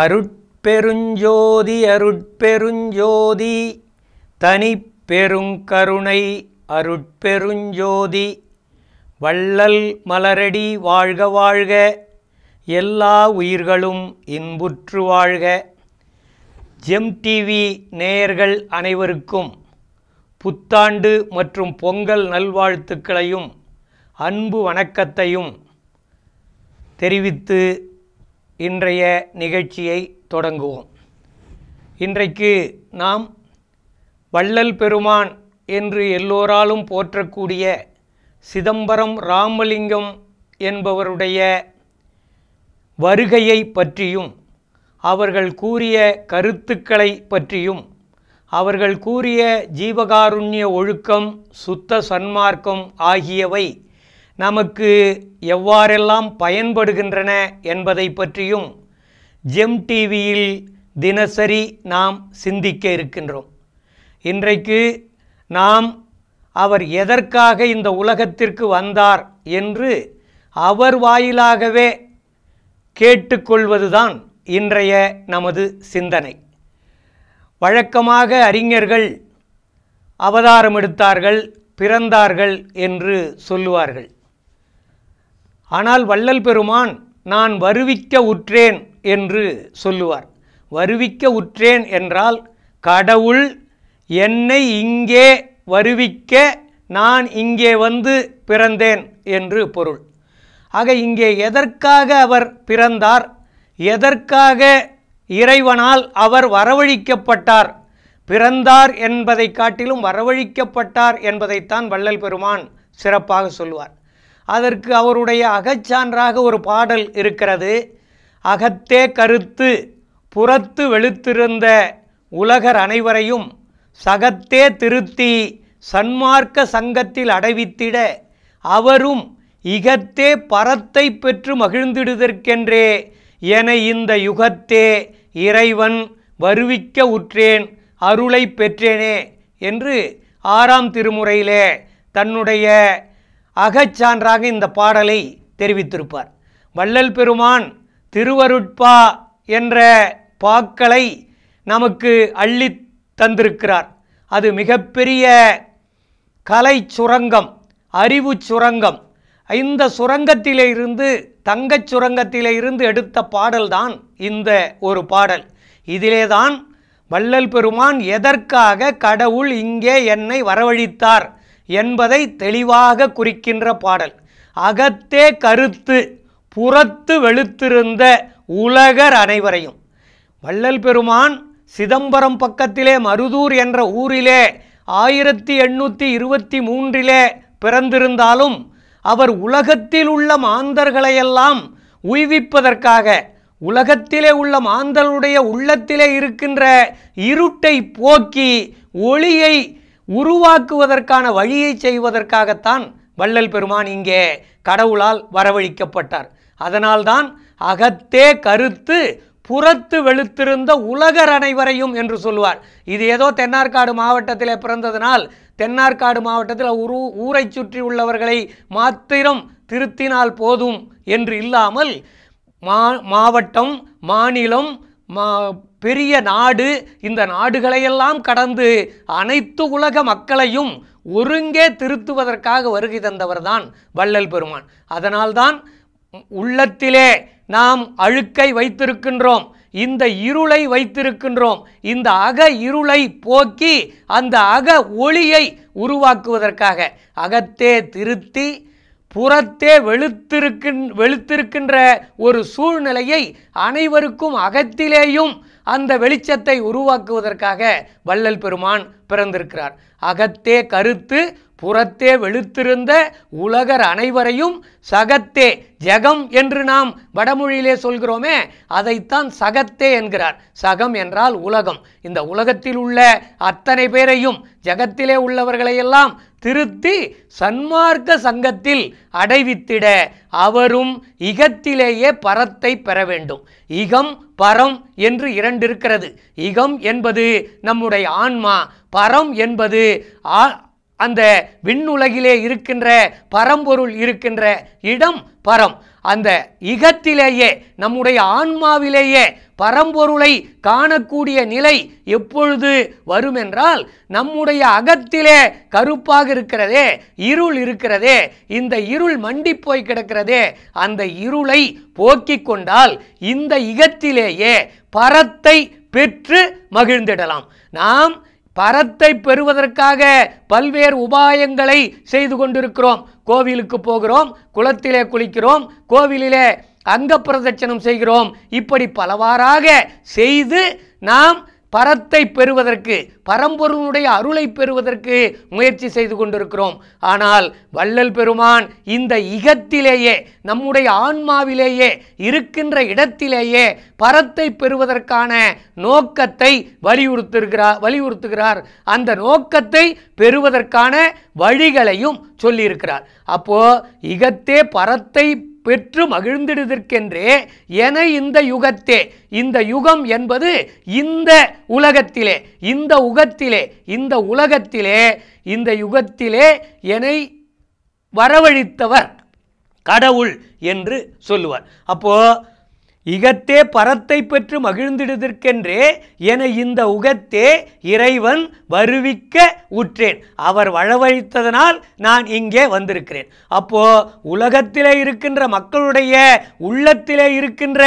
அருட்பெருஞ்சோதி அருட்பெருஞ்சோதி தனிப்பெருங்கருணை அருட்பெருஞ்சோதி வள்ளல் மலரடி வாழ்க வாழ்க எல்லா உயிர்களும் இன்புற்று வாழ்க ஜெம் டிவி நேயர்கள் அனைவருக்கும் புத்தாண்டு மற்றும் பொங்கல் நல்வாழ்த்துக்களையும் அன்பு வணக்கத்தையும் தெரிவித்து இன்றைய நிகழ்ச்சியை தொடங்குவோம் இன்றைக்கு நாம் வள்ளல் பெருமான் என்று எல்லோராலும் போற்றக்கூடிய சிதம்பரம் ராமலிங்கம் என்பவருடைய வருகையை பற்றியும் அவர்கள் கூறிய கருத்துக்களை பற்றியும் அவர்கள் கூறிய ஜீவகாருண்ய ஒழுக்கம் சுத்த சன்மார்க்கம் ஆகியவை நமக்கு எவ்வாறெல்லாம் பயன்படுகின்றன என்பதை பற்றியும் ஜெம் டிவியில் தினசரி நாம் சிந்திக்க இருக்கின்றோம் இன்றைக்கு நாம் அவர் எதற்காக இந்த உலகத்திற்கு வந்தார் என்று அவர் வாயிலாகவே கேட்டுக்கொள்வதுதான் இன்றைய நமது சிந்தனை வழக்கமாக அறிஞர்கள் அவதாரம் எடுத்தார்கள் பிறந்தார்கள் என்று சொல்லுவார்கள் ஆனால் வள்ளல் பெருமான் நான் வருவிக்க உற்றேன் என்று சொல்லுவார் வருவிக்க உற்றேன் என்றால் கடவுள் என்னை இங்கே வருவிக்க நான் இங்கே வந்து பிறந்தேன் என்று பொருள் ஆக இங்கே எதற்காக அவர் பிறந்தார் எதற்காக இறைவனால் அவர் வரவழிக்கப்பட்டார் பிறந்தார் என்பதை காட்டிலும் வரவழிக்கப்பட்டார் என்பதைத்தான் வள்ளல் பெருமான் சிறப்பாக சொல்வார் அதற்கு அவருடைய அகச்சான்றாக ஒரு பாடல் இருக்கிறது அகத்தே கருத்து புறத்து வெளுத்திருந்த உலகர் அனைவரையும் சகத்தே திருத்தி சன்மார்க்க சங்கத்தில் அடைவித்திட அவரும் இகத்தே பரத்தை பெற்று மகிழ்ந்திடுதற்கென்றே என இந்த யுகத்தே இறைவன் வருவிக்க உற்றேன் அருளை பெற்றேனே என்று ஆறாம் திருமுறையிலே தன்னுடைய அகச்சான்றாக இந்த பாடலை தெரிவித்திருப்பார் வள்ளல் பெருமான் திருவருட்பா என்ற பாக்களை நமக்கு அள்ளி தந்திருக்கிறார் அது மிகப்பெரிய கலை சுரங்கம் அறிவு சுரங்கம் இந்த சுரங்கத்திலிருந்து தங்கச் சுரங்கத்திலிருந்து எடுத்த பாடல்தான் இந்த ஒரு பாடல் இதிலேதான் வள்ளல் பெருமான் எதற்காக கடவுள் இங்கே என்னை வரவழித்தார் என்பதை தெளிவாக குறிக்கின்ற பாடல் அகத்தே கருத்து புறத்து வெளுத்திருந்த உலகர் அனைவரையும் வள்ளல் பெருமான் சிதம்பரம் பக்கத்திலே மருதூர் என்ற ஊரிலே ஆயிரத்தி எண்ணூற்றி இருபத்தி மூன்றிலே பிறந்திருந்தாலும் அவர் உலகத்தில் உள்ள மாந்தர்களையெல்லாம் உய்விப்பதற்காக உலகத்திலே உள்ள மாந்தருடைய உள்ளத்திலே இருக்கின்ற இருட்டை போக்கி ஒளியை உருவாக்குவதற்கான வழியை செய்வதற்காகத்தான் வள்ளல் பெருமான் இங்கே கடவுளால் வரவழிக்கப்பட்டார் அதனால்தான் அகத்தே கருத்து புறத்து வெளுத்திருந்த உலகர் அனைவரையும் என்று சொல்லுவார் இது ஏதோ தென்னார்காடு மாவட்டத்தில் பிறந்ததனால் தென்னார்காடு மாவட்டத்தில் உரு ஊரை சுற்றி உள்ளவர்களை மாத்திரம் திருத்தினால் போதும் என்று இல்லாமல் மா மாவட்டம் மாநிலம் பெரிய நாடு இந்த நாடுகளையெல்லாம் கடந்து அனைத்து உலக மக்களையும் ஒருங்கே திருத்துவதற்காக வருகை தந்தவர்தான் தான் வள்ளல் பெருமான் அதனால்தான் உள்ளத்திலே நாம் அழுக்கை வைத்திருக்கின்றோம் இந்த இருளை வைத்திருக்கின்றோம் இந்த அக இருளை போக்கி அந்த அக ஒளியை உருவாக்குவதற்காக அகத்தே திருத்தி புறத்தே வெளுத்திருக்கின் வெளுத்திருக்கின்ற ஒரு சூழ்நிலையை அனைவருக்கும் அகத்திலேயும் அந்த வெளிச்சத்தை உருவாக்குவதற்காக வள்ளல் பெருமான் பிறந்திருக்கிறார் அகத்தே கருத்து புறத்தே வெளுத்திருந்த உலகர் அனைவரையும் சகத்தே ஜெகம் என்று நாம் வடமொழியிலே சொல்கிறோமே அதைத்தான் சகத்தே என்கிறார் சகம் என்றால் உலகம் இந்த உலகத்தில் உள்ள அத்தனை பேரையும் ஜகத்திலே உள்ளவர்களையெல்லாம் திருத்தி சன்மார்க்க சங்கத்தில் அடைவித்திட அவரும் இகத்திலேயே பரத்தை பெற வேண்டும் இகம் பரம் என்று இரண்டு இருக்கிறது இகம் என்பது நம்முடைய ஆன்மா பரம் என்பது அந்த விண்ணுலகிலே இருக்கின்ற பரம்பொருள் இருக்கின்ற இடம் பரம் அந்த இகத்திலேயே நம்முடைய ஆன்மாவிலேயே பரம்பொருளை காணக்கூடிய நிலை எப்பொழுது வரும் என்றால் நம்முடைய அகத்திலே கருப்பாக இருக்கிறதே இருள் இருக்கிறதே இந்த இருள் மண்டி போய் கிடக்கிறதே அந்த இருளை போக்கிக் கொண்டால் இந்த இகத்திலேயே பரத்தை பெற்று மகிழ்ந்திடலாம் நாம் பரத்தை பெறுவதற்காக பல்வேறு உபாயங்களை செய்து கொண்டிருக்கிறோம் கோவிலுக்கு போகிறோம் குளத்திலே குளிக்கிறோம் கோவிலிலே அங்க பிரதட்சணம் செய்கிறோம் இப்படி பலவாறாக செய்து நாம் பரத்தை பெறுவதற்கு பரம்பொருளுடைய அருளை பெறுவதற்கு முயற்சி செய்து கொண்டிருக்கிறோம் ஆனால் வள்ளல் பெருமான் இந்த இகத்திலேயே நம்முடைய ஆன்மாவிலேயே இருக்கின்ற இடத்திலேயே பரத்தை பெறுவதற்கான நோக்கத்தை வலியுறுத்துகிறார் வலியுறுத்துகிறார் அந்த நோக்கத்தை பெறுவதற்கான வழிகளையும் சொல்லியிருக்கிறார் அப்போ இகத்தே பரத்தை பெற்று மகிழ்ந்திடுதற்கென்றே என இந்த யுகத்தே இந்த யுகம் என்பது இந்த உலகத்திலே இந்த உகத்திலே இந்த உலகத்திலே இந்த யுகத்திலே என வரவழித்தவர் கடவுள் என்று சொல்லுவார் அப்போது இகத்தே பரத்தை பெற்று மகிழ்ந்திடுதற்கென்றே என இந்த உகத்தே இறைவன் வருவிக்க உற்றேன் அவர் வழவழித்ததனால் நான் இங்கே வந்திருக்கிறேன் அப்போ உலகத்திலே இருக்கின்ற மக்களுடைய உள்ளத்திலே இருக்கின்ற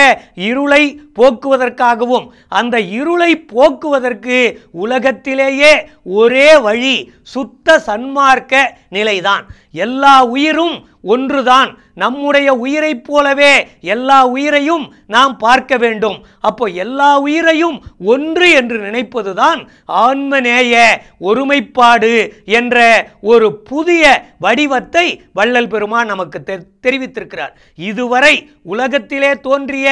இருளை போக்குவதற்காகவும் அந்த இருளை போக்குவதற்கு உலகத்திலேயே ஒரே வழி சுத்த சன்மார்க்க நிலைதான் எல்லா உயிரும் ஒன்றுதான் நம்முடைய உயிரைப் போலவே எல்லா உயிரையும் நாம் பார்க்க வேண்டும் அப்போ எல்லா உயிரையும் ஒன்று என்று நினைப்பதுதான் ஆன்மநேய ஒருமைப்பாடு என்ற ஒரு புதிய வடிவத்தை வள்ளல் பெருமான் நமக்கு தெ தெரிவித்திருக்கிறார் இதுவரை உலகத்திலே தோன்றிய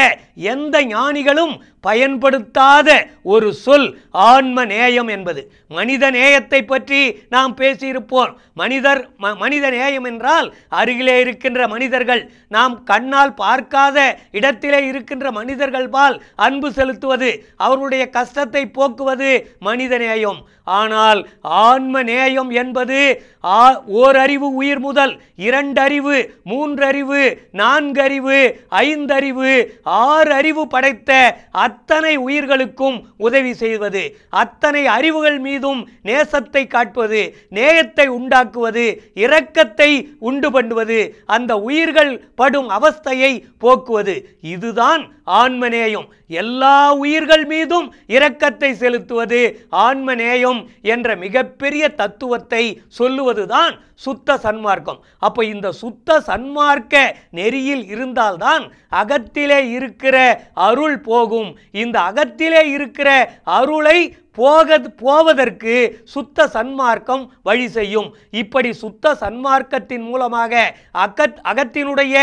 எந்த ஞானிகளும் பயன்படுத்தாத ஒரு சொல் ஆன்ம நேயம் என்பது மனித நேயத்தை பற்றி நாம் பேசியிருப்போம் மனிதர் மனித நேயம் என்றால் அருகிலே இருக்கின்ற மனிதர்கள் நாம் கண்ணால் பார்க்காத இடத்திலே இருக்கின்ற மனிதர்கள் பால் அன்பு செலுத்துவது அவருடைய கஷ்டத்தை போக்குவது மனித நேயம் ஆனால் ஆன்ம நேயம் என்பது ஓரறிவு அறிவு உயிர் முதல் இரண்டறிவு மூன்றறிவு நான்கறிவு ஐந்தறிவு ஆறு அறிவு படைத்த அத்தனை உயிர்களுக்கும் உதவி செய்வது அத்தனை அறிவுகள் மீதும் நேசத்தை காட்டுவது நேயத்தை உண்டாக்குவது இரக்கத்தை உண்டு பண்ணுவது அந்த உயிர்கள் படும் அவஸ்தையை போக்குவது இதுதான் ஆன்மநேயம் எல்லா உயிர்கள் மீதும் இரக்கத்தை செலுத்துவது ஆன்மநேயம் என்ற மிகப்பெரிய தத்துவத்தை சொல்லுவதுதான் சுத்த சன்மார்க்கம் அப்போ இந்த சுத்த சன்மார்க்க நெறியில் இருந்தால்தான் அகத்திலே இருக்கிற அருள் போகும் இந்த அகத்திலே இருக்கிற அருளை போக போவதற்கு சுத்த சன்மார்க்கம் வழி செய்யும் இப்படி சுத்த சன்மார்க்கத்தின் மூலமாக அகத் அகத்தினுடைய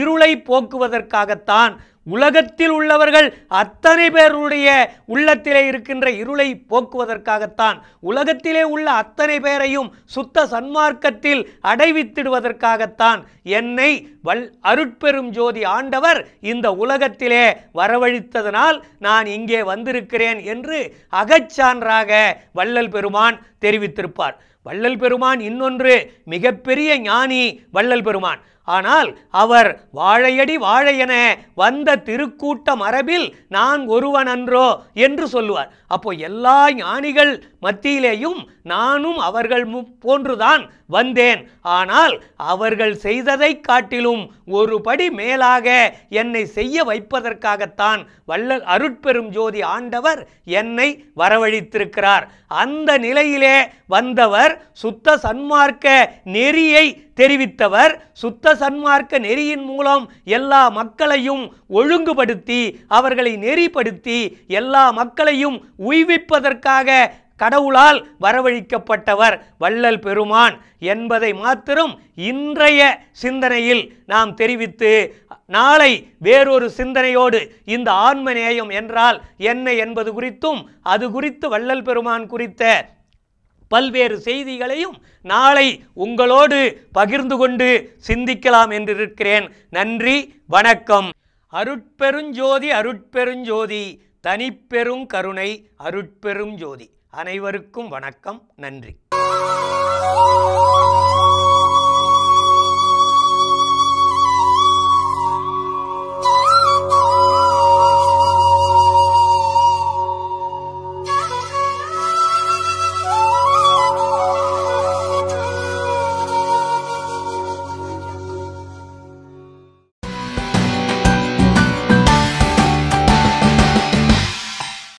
இருளை போக்குவதற்காகத்தான் உலகத்தில் உள்ளவர்கள் அத்தனை பேருடைய உள்ளத்திலே இருக்கின்ற இருளை போக்குவதற்காகத்தான் உலகத்திலே உள்ள அத்தனை பேரையும் சுத்த சன்மார்க்கத்தில் அடைவித்திடுவதற்காகத்தான் என்னை வல் அருட்பெரும் ஜோதி ஆண்டவர் இந்த உலகத்திலே வரவழித்ததனால் நான் இங்கே வந்திருக்கிறேன் என்று அகச்சான்றாக வள்ளல் பெருமான் தெரிவித்திருப்பார் வள்ளல் பெருமான் இன்னொன்று மிகப்பெரிய ஞானி வள்ளல் பெருமான் ஆனால் அவர் வாழையடி வாழையென வந்த திருக்கூட்ட மரபில் நான் ஒருவன் அன்றோ என்று சொல்லுவார் அப்போ எல்லா ஞானிகள் மத்தியிலேயும் நானும் அவர்கள் போன்றுதான் வந்தேன் ஆனால் அவர்கள் செய்ததை காட்டிலும் ஒருபடி மேலாக என்னை செய்ய வைப்பதற்காகத்தான் வல்ல அருட்பெரும் ஜோதி ஆண்டவர் என்னை வரவழைத்திருக்கிறார் அந்த நிலையிலே வந்தவர் சுத்த சன்மார்க்க நெறியை தெரிவித்தவர் சுத்த சன்மார்க்க நெறியின் மூலம் எல்லா மக்களையும் ஒழுங்குபடுத்தி அவர்களை நெறிப்படுத்தி எல்லா மக்களையும் உய்விப்பதற்காக கடவுளால் வரவழிக்கப்பட்டவர் வள்ளல் பெருமான் என்பதை மாத்திரம் இன்றைய சிந்தனையில் நாம் தெரிவித்து நாளை வேறொரு சிந்தனையோடு இந்த ஆன்மநேயம் என்றால் என்ன என்பது குறித்தும் அது குறித்து வள்ளல் பெருமான் குறித்த பல்வேறு செய்திகளையும் நாளை உங்களோடு பகிர்ந்து கொண்டு சிந்திக்கலாம் என்றிருக்கிறேன் நன்றி வணக்கம் அருட்பெருஞ்சோதி அருட்பெருஞ்சோதி தனிப்பெரும் கருணை அருட்பெரும் ஜோதி அனைவருக்கும் வணக்கம் நன்றி